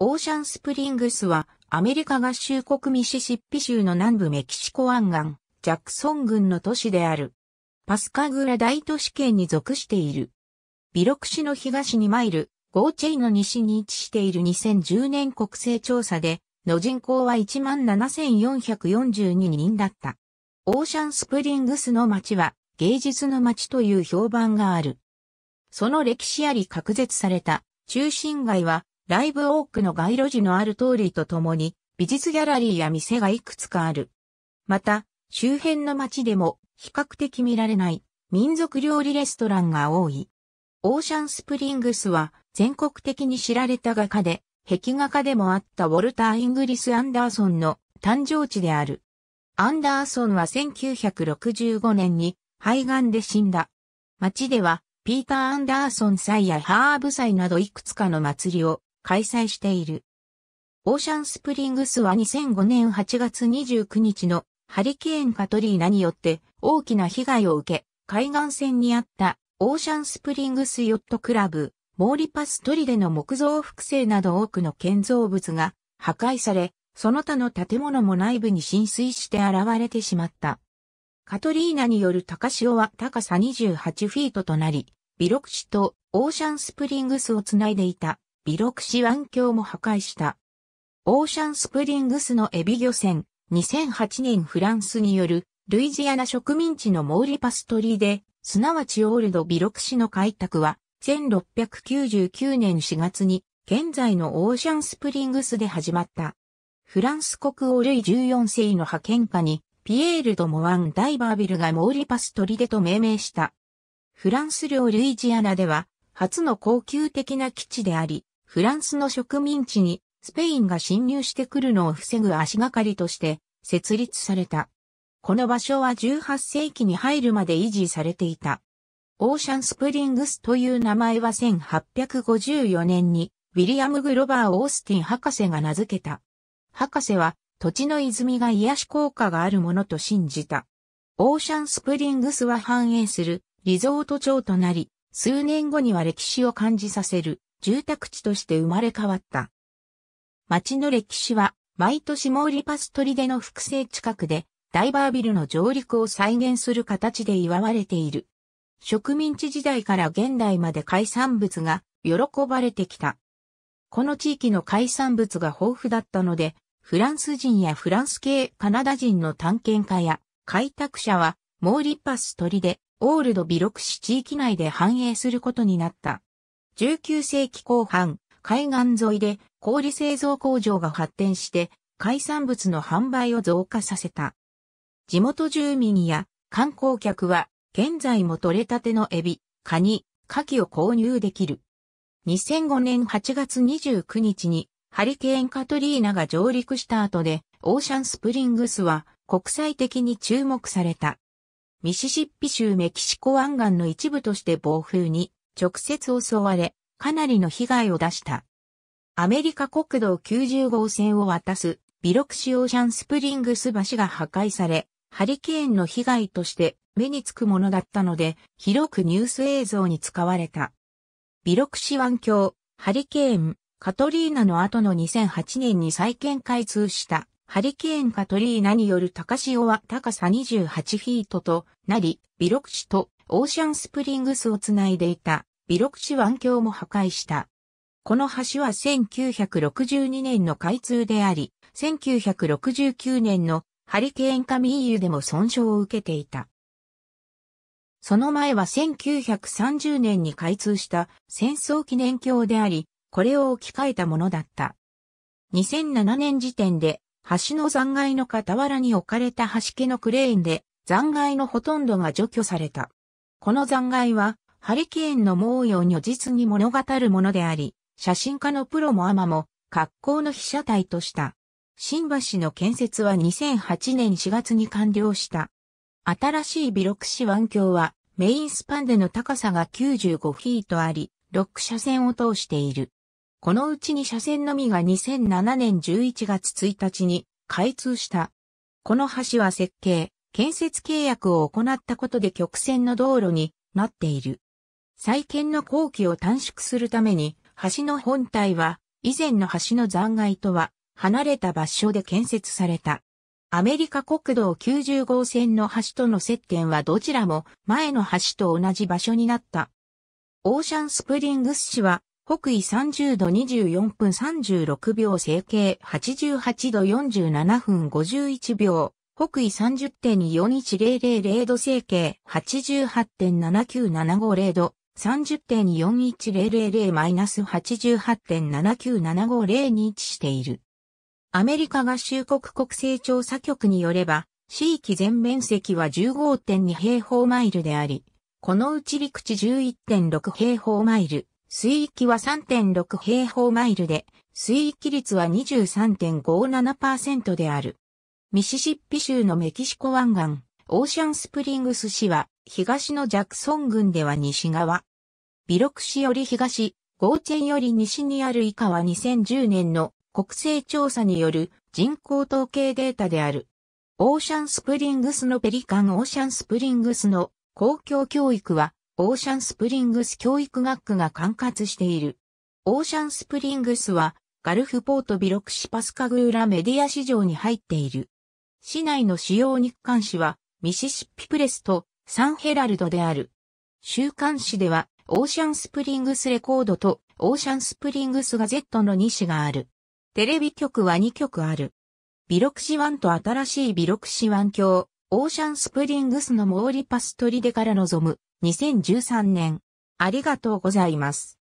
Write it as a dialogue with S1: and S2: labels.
S1: オーシャンスプリングスは、アメリカ合衆国ミシシッピ州の南部メキシコ湾岸、ジャクソン郡の都市である。パスカグラ大都市圏に属している。ビロク市の東にマイル、ゴーチェイの西に位置している2010年国勢調査で、の人口は17,442人だった。オーシャンスプリングスの街は、芸術の街という評判がある。その歴史あり隔絶された中心街はライブ多くの街路樹のある通りとともに、美術ギャラリーや店がいくつかある。また、周辺の街でも比較的見られない民族料理レストランが多い。オーシャンスプリングスは全国的に知られた画家で、壁画家でもあったウォルター・イングリス・アンダーソンの誕生地である。アンダーソンは1965年に肺がんで死んだ。街ではピーター・アンダーソン祭やハーブ祭などいくつかの祭りを開催している。オーシャンスプリングスは2005年8月29日のハリケーンカトリーナによって大きな被害を受け、海岸線にあったオーシャンスプリングスヨットクラブ、モーリパストリデの木造複製など多くの建造物が破壊され、その他の建物も内部に浸水して現れてしまった。カトリーナによる高潮は高さ28フィートとなり、ビロクチとオーシャンスプリングスをつないでいたビロクシ湾峡も破壊した。オーシャンスプリングスのエビ漁船、2008年フランスによるルイジアナ植民地のモーリパストリーで、すなわちオールドビロクシの開拓は、1699年4月に、現在のオーシャンスプリングスで始まった。フランス国王ルイ14世の派遣下に、ピエール・ド・モワン・ダイバービルがモーリパストリデと命名した。フランス領ルイジアナでは、初の高級的な基地であり、フランスの植民地にスペインが侵入してくるのを防ぐ足がかりとして設立された。この場所は18世紀に入るまで維持されていた。オーシャンスプリングスという名前は1854年にウィリアム・グロバー・オースティン博士が名付けた。博士は土地の泉が癒し効果があるものと信じた。オーシャンスプリングスは繁栄するリゾート町となり、数年後には歴史を感じさせる住宅地として生まれ変わった。町の歴史は、毎年モーリパス砦の複製近くで、ダイバービルの上陸を再現する形で祝われている。植民地時代から現代まで海産物が喜ばれてきた。この地域の海産物が豊富だったので、フランス人やフランス系カナダ人の探検家や開拓者は、モーリパス砦、オールドビロクシ地域内で繁栄することになった。19世紀後半、海岸沿いで氷製造工場が発展して海産物の販売を増加させた。地元住民や観光客は現在も取れたてのエビ、カニ、カキを購入できる。2005年8月29日にハリケーンカトリーナが上陸した後でオーシャンスプリングスは国際的に注目された。ミシシッピ州メキシコ湾岸の一部として暴風に直接襲われ、かなりの被害を出した。アメリカ国道90号線を渡す、ビロクシオーシャンスプリングス橋が破壊され、ハリケーンの被害として目につくものだったので、広くニュース映像に使われた。ビロクシ湾橋、ハリケーン、カトリーナの後の2008年に再建開通したハリケーンカトリーナによる高潮は高さ28フィートとなり、ビロクシとオーシャンスプリングスをつないでいたビロクシ湾橋も破壊した。この橋は1962年の開通であり、1969年のハリケーンカミーユでも損傷を受けていた。その前は1930年に開通した戦争記念橋であり、これを置き換えたものだった。2007年時点で、橋の残骸の傍らに置かれた橋家のクレーンで、残骸のほとんどが除去された。この残骸は、ハリケーンの猛威を如実に物語るものであり、写真家のプロもアマも格好の被写体とした。新橋の建設は2008年4月に完了した。新しいビロクシ湾橋はメインスパンでの高さが95フィートあり、ロック車線を通している。このうちに車線のみが2007年11月1日に開通した。この橋は設計、建設契約を行ったことで曲線の道路になっている。再建の工期を短縮するために、橋の本体は、以前の橋の残骸とは、離れた場所で建設された。アメリカ国道90号線の橋との接点はどちらも前の橋と同じ場所になった。オーシャンスプリングス市は北緯30度24分36秒整形88度47分51秒、北緯30.41000度整形88.79750度、30.41000-88.79750に位置している。アメリカ合衆国国勢調査局によれば、市域全面積は15.2平方マイルであり、このうち陸地11.6平方マイル、水域は3.6平方マイルで、水域率は23.57%である。ミシシッピ州のメキシコ湾岸、オーシャンスプリングス市は、東のジャクソン郡では西側。ビロク市より東、ゴーチェンより西にある以下は2010年の国勢調査による人口統計データである。オーシャンスプリングスのペリカンオーシャンスプリングスの公共教育は、オーシャンスプリングス教育学区が管轄している。オーシャンスプリングスは、ガルフポートビロクシパスカグーラメディア市場に入っている。市内の主要日刊誌は、ミシシッピプレスとサンヘラルドである。週刊誌では、オーシャンスプリングスレコードとオーシャンスプリングスガゼットの2誌がある。テレビ局は2局ある。ビロクシワンと新しいビロクシワン橋、オーシャンスプリングスのモーリパストリデから望む2013年。ありがとうございます。